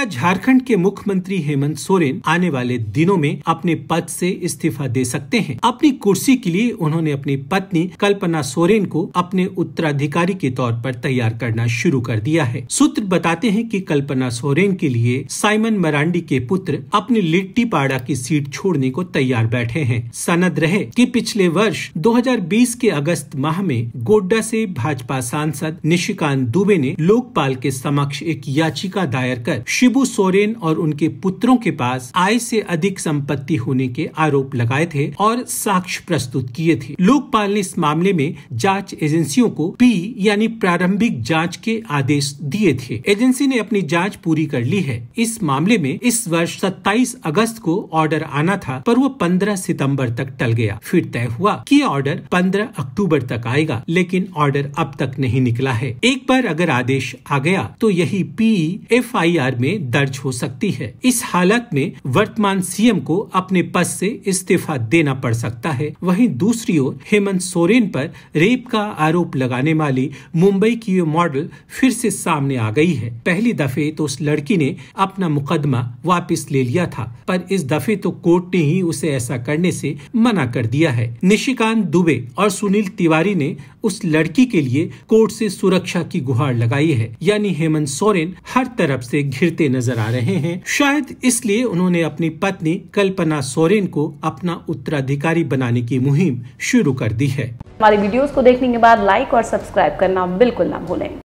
क्या झारखंड के मुख्यमंत्री हेमंत सोरेन आने वाले दिनों में अपने पद से इस्तीफा दे सकते हैं अपनी कुर्सी के लिए उन्होंने अपनी पत्नी कल्पना सोरेन को अपने उत्तराधिकारी के तौर पर तैयार करना शुरू कर दिया है सूत्र बताते हैं कि कल्पना सोरेन के लिए साइमन मरांडी के पुत्र अपनी पाड़ा की सीट छोड़ने को तैयार बैठे हैं सनद रहे कि पिछले वर्ष 2020 के अगस्त माह में गोड्डा से भाजपा सांसद निशिकांत दुबे ने लोकपाल के समक्ष एक याचिका दायर कर शिव शिबू सोरेन और उनके पुत्रों के पास आय से अधिक संपत्ति होने के आरोप लगाए थे और साक्ष्य प्रस्तुत किए थे लोकपाल ने इस मामले में जांच एजेंसियों को पी यानी प्रारंभिक जांच के आदेश दिए थे एजेंसी ने अपनी जांच पूरी कर ली है इस मामले में इस वर्ष 27 अगस्त को ऑर्डर आना था पर वो 15 सितंबर तक टल गया फिर तय हुआ कि ऑर्डर 15 अक्टूबर तक आएगा लेकिन ऑर्डर अब तक नहीं निकला है एक बार अगर आदेश आ गया तो यही पी एफ में दर्ज हो सकती है इस हालत में वर्तमान सीएम को अपने पद से इस्तीफा देना पड़ सकता है वहीं दूसरी ओर हेमंत सोरेन पर रेप का आरोप लगाने वाली मुंबई की ये मॉडल फिर से सामने आ गई है पहली दफे तो उस लड़की ने अपना मुकदमा वापस ले लिया था पर इस दफे तो कोर्ट ने ही उसे ऐसा करने से मना कर दिया है निशिकांत दुबे और सुनील तिवारी ने उस लड़की के लिए कोर्ट से सुरक्षा की गुहार लगाई है यानी हेमंत सोरेन हर तरफ से घिरते नजर आ रहे हैं शायद इसलिए उन्होंने अपनी पत्नी कल्पना सोरेन को अपना उत्तराधिकारी बनाने की मुहिम शुरू कर दी है हमारी वीडियोस को देखने के बाद लाइक और सब्सक्राइब करना बिल्कुल ना भूलें